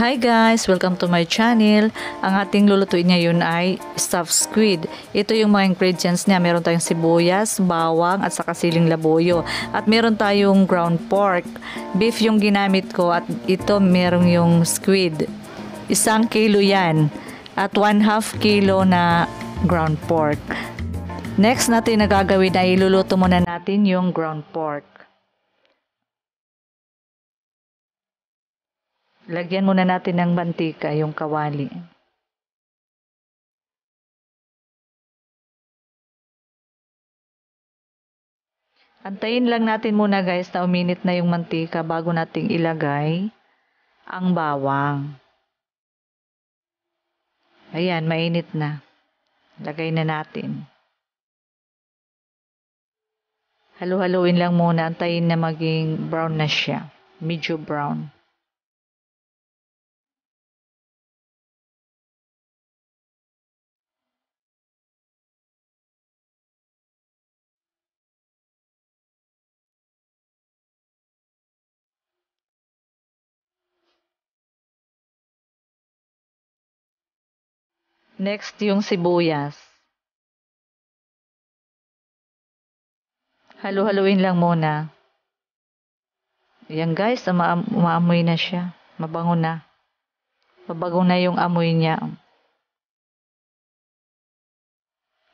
Hi guys! Welcome to my channel. Ang ating lulutuin ngayon ay stuffed squid. Ito yung mga ingredients niya. Meron tayong sibuyas, bawang at saka siling labuyo. At meron tayong ground pork. Beef yung ginamit ko at ito meron yung squid. Isang kilo yan at 1 half kilo na ground pork. Next natin na gagawin ay iluluto muna natin yung ground pork. Lagyan muna natin ng mantika yung kawali. Antayin lang natin muna guys na uminit na yung mantika bago nating ilagay ang bawang. Ayan, mainit na. Lagay na natin. Halo-haluin lang muna. Antayin na maging brown na siya. Medyo brown. Next, yung sibuyas. Halo-haluin lang muna. Yan guys, umaamoy ah, na siya. Mabango na. Mabago na yung amoy niya.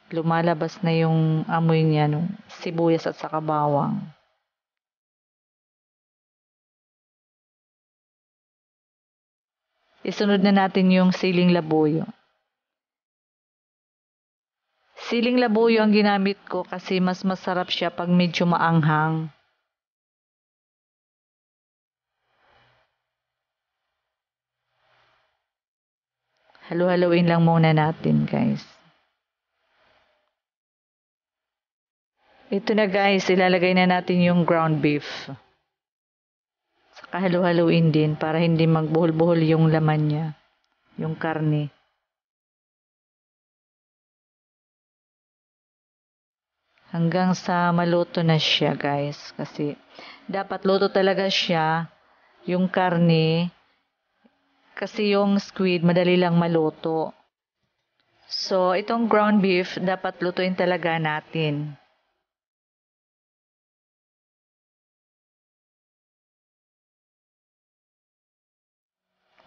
Lumalabas na yung amoy niya ng sibuyas at saka bawang. Isunod na natin yung siling labuyo. Siling labuyo ang ginamit ko kasi mas masarap siya pag medyo maanghang. Halo-haloin lang muna natin, guys. Ito na, guys. Ilalagay na natin yung ground beef. Saka halo-haloin din para hindi magbuhol-buhol yung laman niya, yung karne. hanggang sa maluto na siya guys kasi dapat luto talaga siya yung karne kasi yung squid madali lang maluto so itong ground beef dapat lutuin talaga natin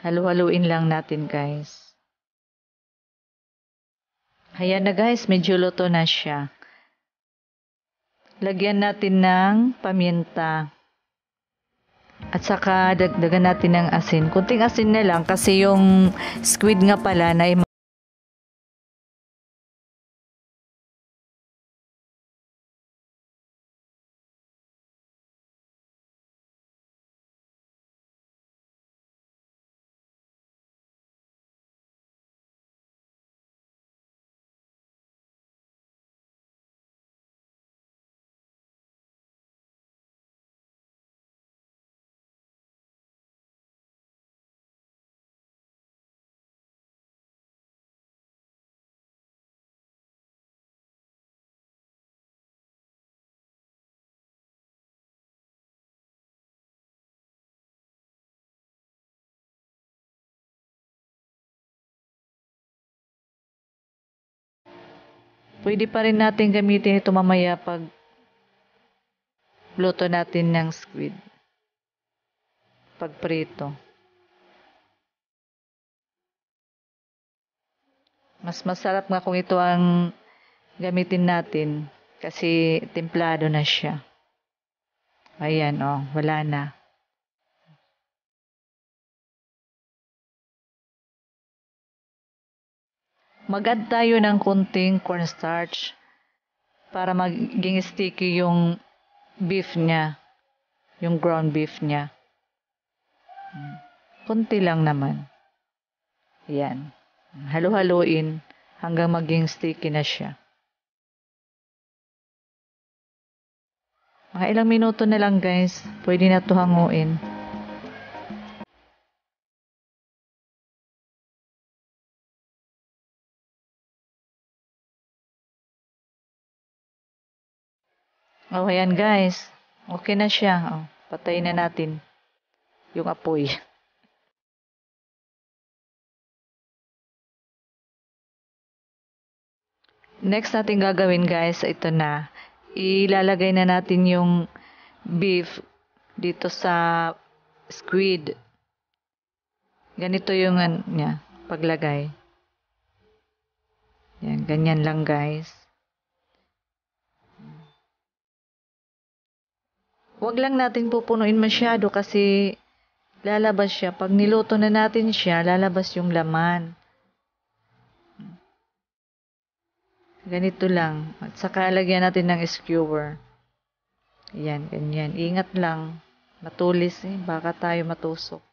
halu-haluin lang natin guys ayan na guys medyo luto na siya Lagyan natin ng paminta. At saka dagdagan natin ng asin. Kunting asin na lang kasi yung squid nga pala na Pwede pa rin natin gamitin ito mamaya pag luto natin ng squid. Pagprito. Mas masarap nga kung ito ang gamitin natin kasi templado na siya. Ayan, oh, wala na. mag-add tayo ng kunting cornstarch para maging sticky yung beef niya, yung ground beef niya. Hmm. Kunti lang naman. Yan. Halo-haloin hanggang maging sticky na siya. Mga ilang minuto na lang guys, pwede na to hanguin. Oh, ayan guys. Okay na siya. Oh, patayin na natin yung apoy. Next natin gagawin guys, ito na. Ilalagay na natin yung beef dito sa squid. Ganito yung an, niya, paglagay. Yan, ganyan lang guys. Huwag lang natin pupunuin masyado kasi lalabas siya. Pag niluto na natin siya, lalabas yung laman. Ganito lang. At saka lagyan natin ng skewer. Yan, ganyan. Ingat lang. Matulis eh. Baka tayo matusok.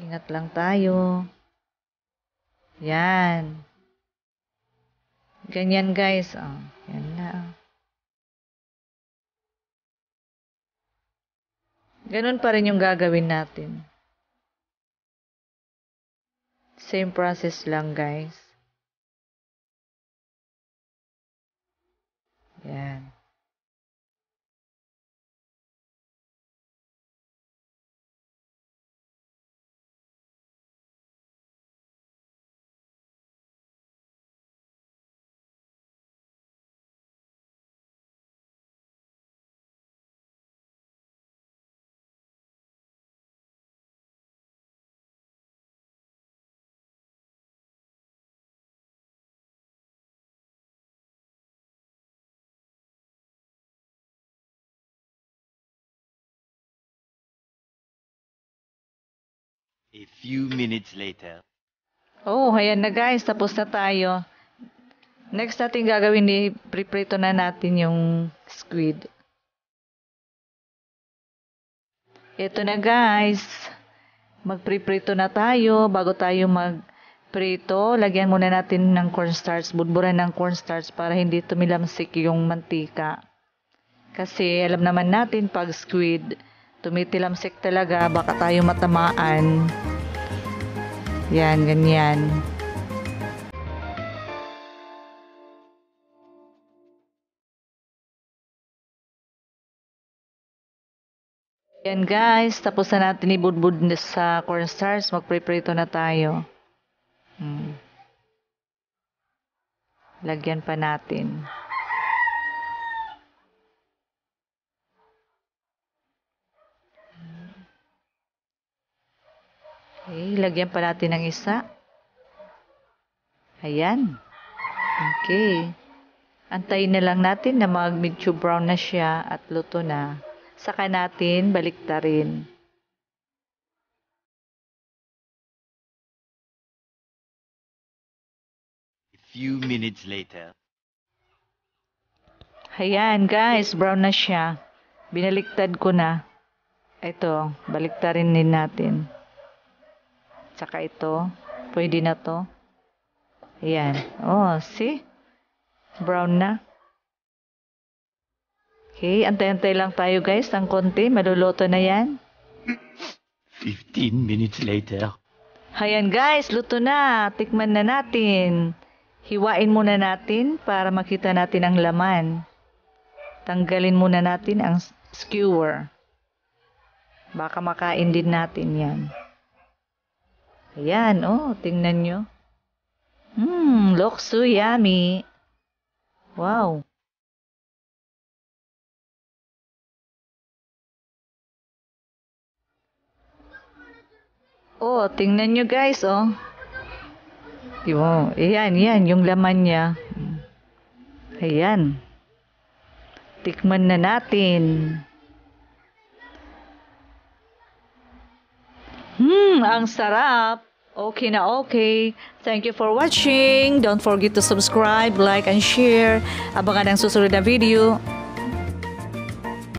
Ingat lang tayo. Yan. Ganyan guys. Oh, yan na. Ganun pa rin yung gagawin natin. Same process lang, guys. A few minutes later. Oh, ayan na guys. Tapos na tayo. Next natin gagawin, eh, preprito na natin yung squid. Ito na guys. Magpriprito na tayo bago tayo magprito. Lagyan muna natin ng cornstarch. Budburan ng cornstarch para hindi tumilamsik yung mantika. Kasi alam naman natin pag squid, Tumitilamsik talaga, baka tayo matamaan. Yan, ganyan. Yan guys, tapos na natin ibudbud sa mag prepare Magpreprito na tayo. Hmm. Lagyan pa natin. Okay, lagyan pa natin ng isa. Ayan. Okay. Antayin na lang natin na mag medyo brown na siya at luto na. Saka natin baliktarin. A few minutes later. Ayan guys, brown na siya. Binaliktad ko na. Ito, baliktarin din natin. Tsaka ito. Pwede na to. Ayan. Oh, see? Brown na. Okay, antay-antay lang tayo guys Ang konti. Maluluto na yan. 15 minutes later. Ayan guys, luto na. Tikman na natin. Hiwain muna natin para makita natin ang laman. Tanggalin muna natin ang skewer. Baka makain din natin yan. Ayan, oh, tingnan nyo. Hmm, looks so yummy. Wow. Oh, tingnan nyo guys, oh. Di ayan, ayan, yung laman niya. Ayan. Tikman na natin. ang sarap! Okay na okay. Thank you for watching. Don't forget to subscribe, like, and share. Abangan ang susunod na video.